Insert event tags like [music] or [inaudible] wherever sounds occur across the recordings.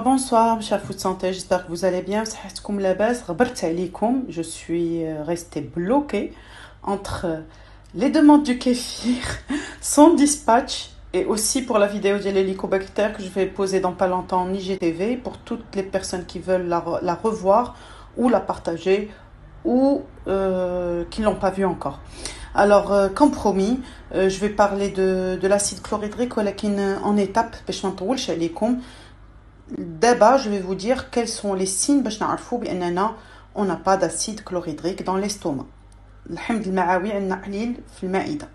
Bonsoir, mes chers santé, j'espère que vous allez bien. Je suis euh, restée bloquée entre euh, les demandes du kéfir, [laughs] son dispatch et aussi pour la vidéo de l'hélicobacter que je vais poser dans pas longtemps en IGTV pour toutes les personnes qui veulent la, revoir ou la partager ou euh, qui ne l'ont pas vue encore. Alors, comme promis, je vais parler de, l'acide chlorhydrique en étape, D'abord, je vais vous dire quels sont les signes باش نعرفوا باننا on n'a pas d'acide chlorhydrique dans l'estomac. الحمض المعوي عندنا قليل في المعده.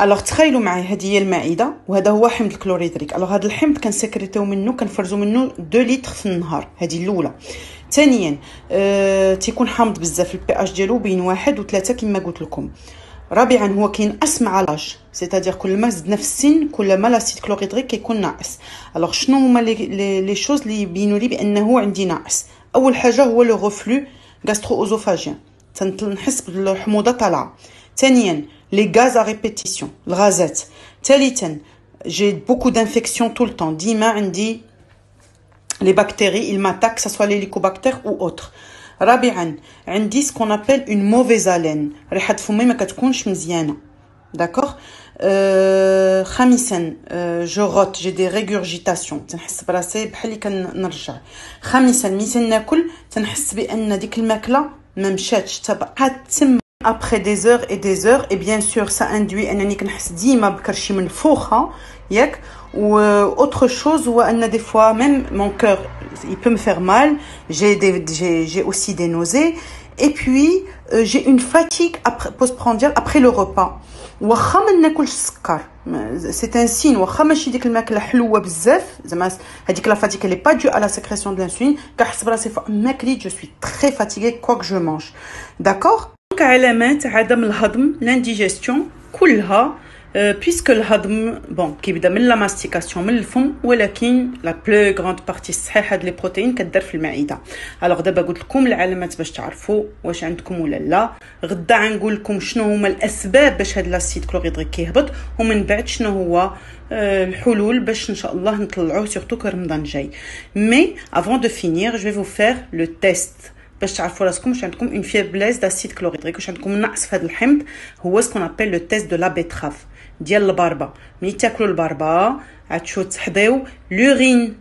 الوغ تخيلوا معايا هذه هي المعده وهذا هو حمض الكلوريدريك الوغ هذا الحمض كنسكريتيو منه كنفرزو منه 2 لتر في النهار هذه الاولى ثانيا آه تيكون حامض بزاف البي اش ديالو بين واحد وثلاثة كما قلت لكم رابعا هو كاين اسمع لاج سيتادير كل ما زدنا في السن كل ما لاسيد كلوريدريك كيكون ناقص الوغ شنو هما لي شوز لي يبينوا لي بانه عندي ناقص اول حاجه هو لو غوفلو غاسترو اوزوفاجيان تنحس بالحموضه طالعه ثانيا لي غاز ا ريبيتيسيون الغازات ثالثا جي بوكو دانفيكسيون طول طون ديما عندي لي بكتيري il m'attaque ça soit les ou autre رابعا عندي سكون ابل اون موفيز الين ريحه فمي ما كتكونش مزيانه داكوغ أه خامسا أه جو غوت جي دي ريغورجيتاسيون تنحس براسي بحال اللي كنرجع خامسا ملي ناكل تنحس بان ديك الماكله ما مشاتش تبقى تما ابخي دي زور اي دي زور اي بيان سور سا اندوي انني كنحس ديما بكرشي منفوخه ياك و اوتر آه، شوز هو ان دي فوا ميم مون كور il peut me faire mal, j'ai aussi des nausées, et puis euh, j'ai une fatigue post après le repas. C'est un signe. La fatigue n'est pas due à la sécrétion de l'insuline, car je suis très fatiguée quoi que je mange. D'accord Donc, l'indigestion, بيسكو الهضم بون كيبدا من لا ماستيكاسيون من الفم ولكن لا بلو غروند بارتي صحيح هاد لي بروتين كدار في المعده الوغ دابا قلت لكم العلامات باش تعرفوا واش عندكم ولا لا غدا غنقول لكم شنو هما الاسباب باش هاد لاسيد كلوريدريك كيهبط ومن بعد شنو هو الحلول باش ان شاء الله نطلعوه سورتو كرمضان جاي مي افون دو فينير جو فو فير لو تيست باش تعرفوا راسكم واش عندكم اون فيبليز داسيد كلوريدريك واش عندكم نقص في هذا الحمض هو سكون ابل لو تيست دو لا بيتراف ديال الباربا ملي تاكلوا عاد عتشو تحضيو لورين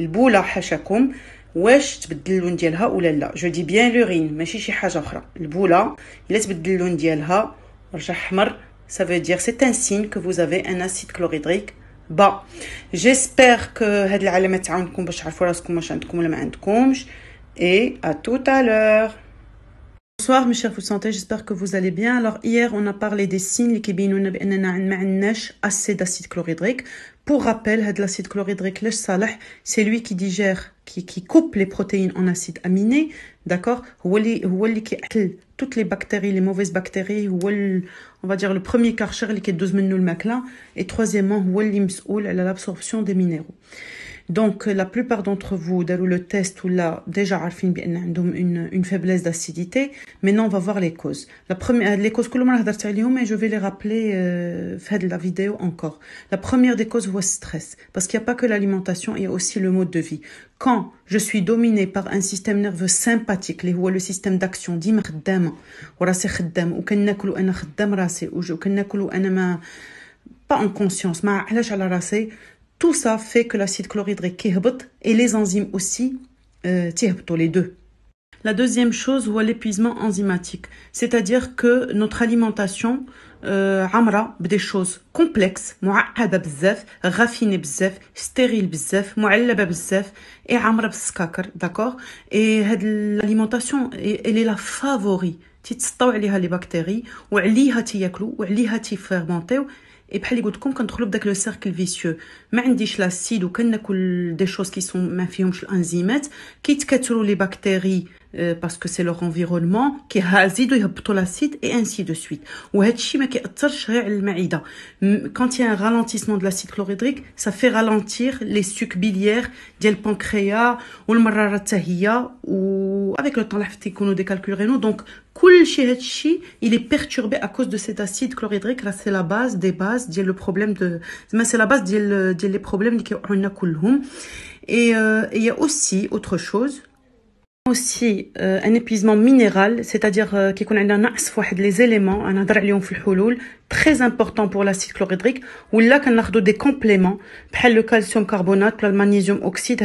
البوله حاشاكم واش تبدل اللون ديالها ولا لا جو دي بيان لورين ماشي شي حاجه اخرى البوله الا تبدل اللون ديالها رجع احمر سا veut dire سي un سين كو vous avez ان اسيد كلوريدريك با جيسبر كو هاد العلامات تعاونكم باش تعرفوا راسكم واش عندكم ولا ما عندكمش اي ا توت ا Bonsoir mes chers, vous santé, j'espère que vous allez bien. Alors hier, on a parlé des signes qui assez d'acide chlorhydrique. Pour rappel, l'acide chlorhydrique, c'est lui qui digère, qui, qui, coupe les protéines en acides aminés, d'accord Toutes les bactéries, les mauvaises bactéries, on va dire le premier karcher qui est 12 le là. et troisièmement, l'absorption des minéraux. Donc, la plupart d'entre vous, d'ailleurs, le test ou là, déjà, bien, une, une faiblesse d'acidité. Maintenant, on va voir les causes. La première, les causes que l'on a mais je vais les rappeler, euh, de la vidéo encore. La première des causes, c'est stress. Parce qu'il n'y a pas que l'alimentation, il y a aussi le mode de vie. Quand je suis dominé par un système nerveux sympathique, les le système d'action, ديما en وراسي خدام وكناكلو انا خدام راسي en en ما pas en conscience, « tout ça fait que l'acide chlorhydrique et les enzymes aussi euh, les deux. La deuxième chose, ou l'épuisement enzymatique. C'est-à-dire que notre alimentation euh, amra des choses complexes, mouahada bzef, raffinées bzef, stériles bzef, mouallaba et amra bskakar, d'accord Et l'alimentation, elle est la favorite. Tu عليها les bactéries, ou عليها تياكلوا ou عليها fermenter. بحال اللي قلت لكم كندخلوا بداك لو سيركل فيسيو ما عنديش لاسيد وكناكل دي شوز كي سون ما فيهمش الانزيمات كيتكاثروا لي بكتيري Euh, parce que c'est leur environnement qui كيزيدوا plutôt l'acide et ainsi de suite hum, quand il y a un ralentissement de l'acide chlorhydrique ça fait ralentir les sucs biliaires ديال pancréas ou حتى هي ou avec le temps حتى يكونوا des calculs rénaux donc كل شيء il est perturbé à cause de cet acide chlorhydrique Là, c'est la base des bases ديال le problème de mais c'est la base ديال ديال les problèmes qui كيوقعوا لنا euh, et il y a aussi autre chose aussi euh, un épuisement minéral, c'est-à-dire qu'il qu'on a un les éléments, un très important pour l'acide chlorhydrique, ou là qu'on a des compléments, comme le calcium carbonate, le magnésium oxyde,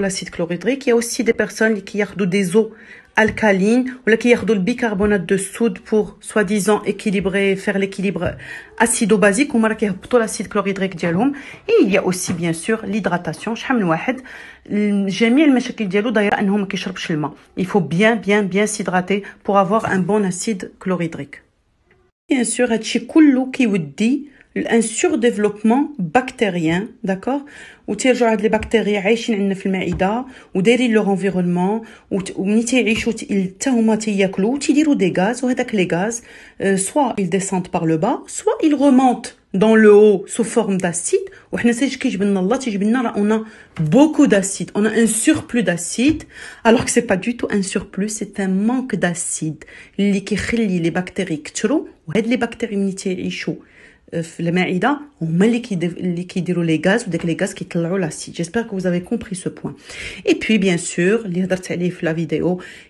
l'acide chlorhydrique. Il y a aussi des personnes qui ont des eaux alkaline ou là qui le bicarbonate de soude pour soi-disant équilibrer faire l'équilibre acido-basique ou qui plutôt l'acide chlorhydrique et il y a aussi bien sûr l'hydratation Je واحد جميع المشاكل ديالو دايره ما كيشربش il faut bien bien bien s'hydrater pour avoir un bon acide chlorhydrique bien sûr qui كله كيودي un surdéveloppement bactérien, d'accord Où tu as des bactéries qui sont dans la maïda, où tu leur environnement, où tu as des gaz, où tu as des gaz, euh, soit ils descendent par le bas, soit ils remontent dans le haut sous forme d'acide. Où on a beaucoup d'acide, on a un surplus d'acide, alors que ce n'est pas du tout un surplus, c'est un manque d'acide. Les bactéries qui sont les bactéries qui sont في المعده liquide liquide les gaz لي غاز وداك لي غاز كيطلعوا لاسيد J'espère que vous avez compris ce point et puis bien sûr اللي هضرت عليه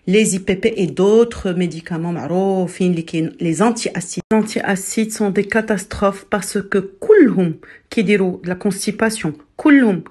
les IPP et d'autres médicaments maro les antiacides les antiacides sont des catastrophes parce que qui كيديروا la constipation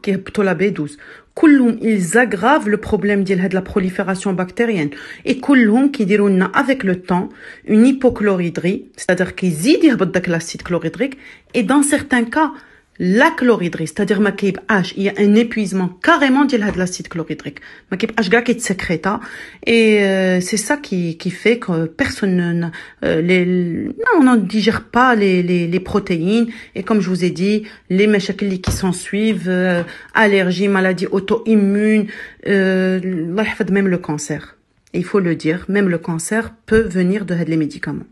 qui plutôt la B12 كلهم ils aggravent le problème de la prolifération bactérienne et كلهم qui لنا avec le temps une hypochloridrie c'est-à-dire y يهبط داك l'acide chlorhydrique et dans certains certains cas, la chlorhydrie, c'est-à-dire ma H, il y a un épuisement carrément de l'acide chlorhydrique. Ma H qui est sécréta et euh, c'est ça qui, qui fait que personne ne... Euh, les, non, on ne digère pas les, les, protéines et comme je vous ai dit, les machakili qui s'en suivent, euh, allergies, maladies auto-immunes, même le cancer. il faut le dire, même le cancer peut venir de les médicaments.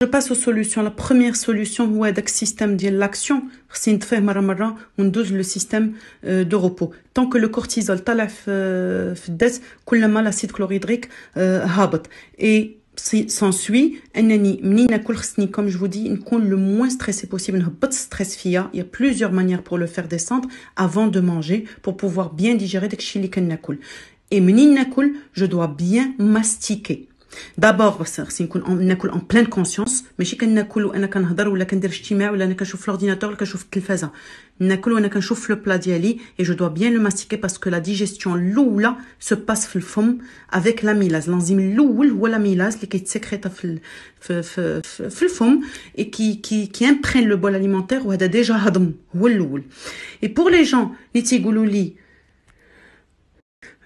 Je passe aux solutions. La première solution, ou est système de l'action, c'est une on le système euh, de repos. Tant que le cortisol, talaf, euh, fdes, coule l'acide chlorhydrique, euh, habit. Et s'ensuit, nani, mnina ni comme je vous dis, une le moins stressé possible, une stress Il y a plusieurs manières pour le faire descendre avant de manger, pour pouvoir bien digérer des chili Et je dois bien mastiquer d'abord passer on mange en pleine conscience mais je ne mange et je ou que je ou je l'ordinateur ou je mange en le plat et je dois bien le mastiquer parce que la digestion loula se passe dans avec l'amylase l'enzyme le ou l'amylase qui et qui qui imprègne le bol alimentaire ou déjà hadm déjà et pour les gens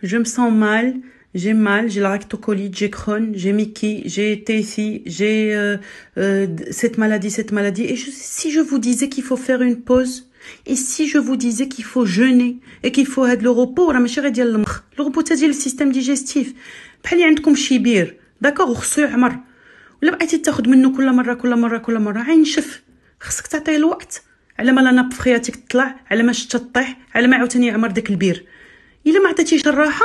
je me sens mal j'ai mal, j'ai la rectocolite, j'ai Crohn, j'ai Mickey, j'ai Tessy, j'ai euh, euh, cette maladie, cette maladie. Et je, si je vous disais qu'il faut faire une pause, et si je vous disais qu'il faut jeûner et qu'il faut être le repos, la machine le repos c'est dire le système digestif. بحال عندكم شي بير داكوغ خصو يعمر ولا بقيتي تاخد منه كل مره كل مره كل مره عينشف خصك تعطيه الوقت على ما لا ناب تطلع على ما الشتا تطيح على ما عاوتاني يعمر داك البير الا ما عطيتيش الراحه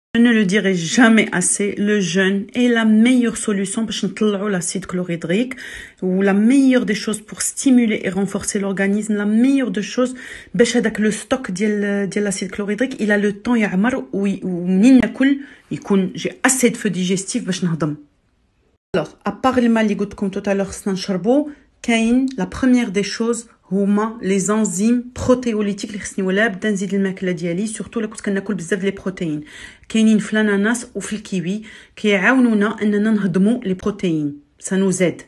Je ne le dirai jamais assez, le jeûne est la meilleure solution pour l'acide chlorhydrique, ou la meilleure des choses pour stimuler et renforcer l'organisme, la meilleure des choses, le stock de l'acide chlorhydrique, il a le temps, il ou j'ai assez de feu digestif Alors, à part les maligoutes comme tout à l'heure, la première des choses, humains les enzymes protéolytiques les xénolab dans les diététiciens surtout le coup quand on a beaucoup besoin de protéines qu'est-ce qu'il a dans le nase ou fil kiwi qui est à un les protéines ça nous aide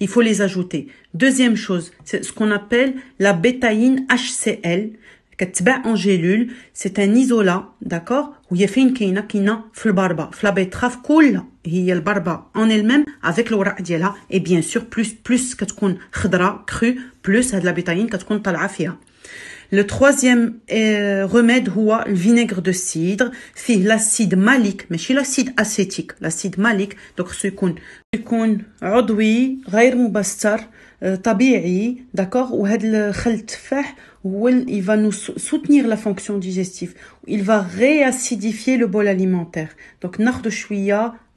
il faut les ajouter deuxième chose c'est ce qu'on appelle la bétaine HCL qui est très en gelule c'est un isolat d'accord où il y a fait qu'il y a la barbe flabes truffe le barbe en elle-même avec le et bien sûr plus plus كتكون plus هاد لابيتاين كتكون Le troisième euh, remède, le vinaigre de cidre, c'est l'acide malique, mais c'est l'acide acétique, l'acide malique, donc ce qu'on, ce qu'on, عضوي, euh, d'accord, il va nous soutenir la fonction digestive, il va réacidifier le bol alimentaire. Donc,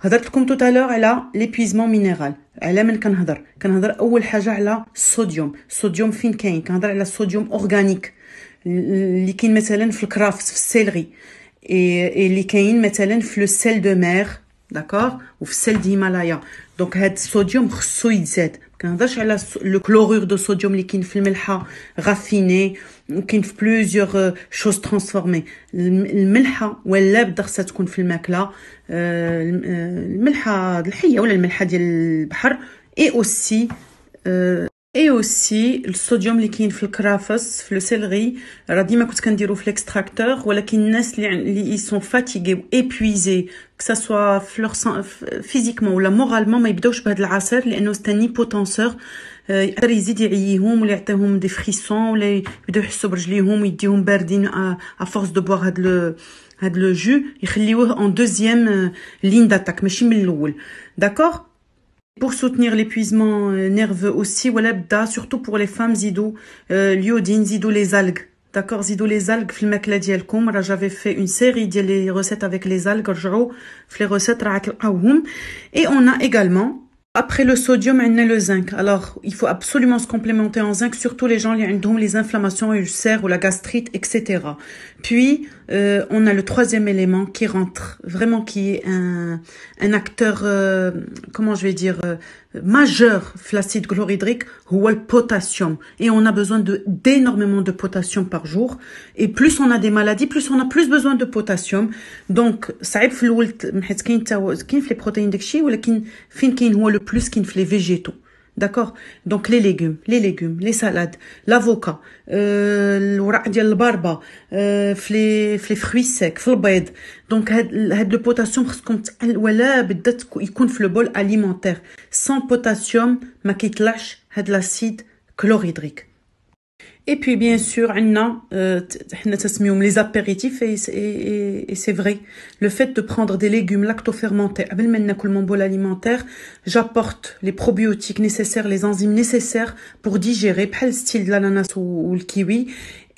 هضرت لكم توتالور على ليبيزمون مينيرال على من كنهضر كنهضر اول حاجه على الصوديوم الصوديوم فين كاين كنهضر على الصوديوم اورغانيك اللي كاين مثلا في الكرافت في السيلري اي اللي كاين مثلا في لو سيل دو مير داكور وفي السيل ديمالايا دونك هاد الصوديوم خصو يتزاد كنهضرش على لو كلورور دو صوديوم اللي كاين في الملحه غافيني وكاين في بلوزيوغ شوز ترانسفورمي الملحه ولا بدا خصها تكون في الماكله الملحه الحيه ولا الملحه ديال البحر اي اوسي et aussi le sodium qui est dans le crafos, le céleri, radim a dit dans l'extracteur, ou alors ils sont fatigués, épuisés, que ça soit physiquement ou là moralement, mais ils doivent pas de la hasard, les anostani potenseur, euh, ils disent ils y ont, ou des frissons, ou ils doivent se brûler, ou ils disent berdin euh, à force de boire de le jus, ils le en deuxième euh, ligne d'attaque, mais chimilloul, d'accord? Pour soutenir l'épuisement euh, nerveux aussi, surtout pour les femmes, zido euh, l'iodine, zido les algues. D'accord, zido les algues, j'avais fait une série les recettes avec les algues, les recettes et on a également après le sodium, on a le zinc. Alors, il faut absolument se complémenter en zinc, surtout les gens qui ont les inflammations ulcères ou la gastrite, etc. Puis, euh, on a le troisième élément qui rentre, vraiment qui est un, un acteur, euh, comment je vais dire, euh, majeur, flacide chlorhydrique, ou le potassium. Et on a besoin d'énormément de, potassium par jour. Et plus on a des maladies, plus on a plus besoin de potassium. Donc, ça aide les protéines de ou le plus, les végétaux. D'accord Donc les légumes, les légumes, les salades, l'avocat, euh, le barba, euh, les, les fruits secs, le Donc le potassium يكون compte le bol alimentaire. Sans potassium, lâche a de l'acide chlorhydrique. Et puis, bien sûr, on euh, les apéritifs, et, c'est vrai. Le fait de prendre des légumes lactofermentés, avant de mon bol alimentaire, j'apporte les probiotiques nécessaires, les enzymes nécessaires pour digérer, pas le style de l'ananas ou, le kiwi.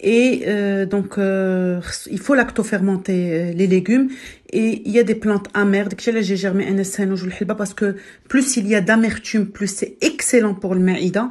Et euh, donc, euh, il faut lactofermenter les légumes. Et il y a des plantes amères. J'ai germé un parce que plus il y a d'amertume, plus c'est excellent pour le maïda.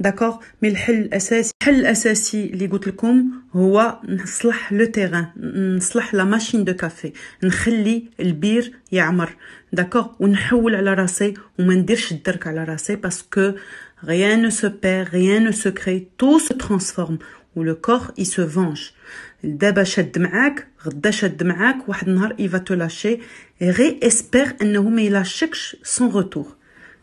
داكوغ مي الحل الاساسي الحل الاساسي اللي قلت لكم هو نصلح لو تيغان نصلح لا ماشين دو كافي نخلي البير يعمر داكوغ ونحول على راسي وما نديرش الدرك على راسي باسكو rien ne se perd rien ne se crée tout se transforme و لو كور اي سو فونج دابا شاد معاك غدا شاد معاك واحد النهار اي فا تو لاشي غي اسبيغ انه ما يلاشكش سون روتور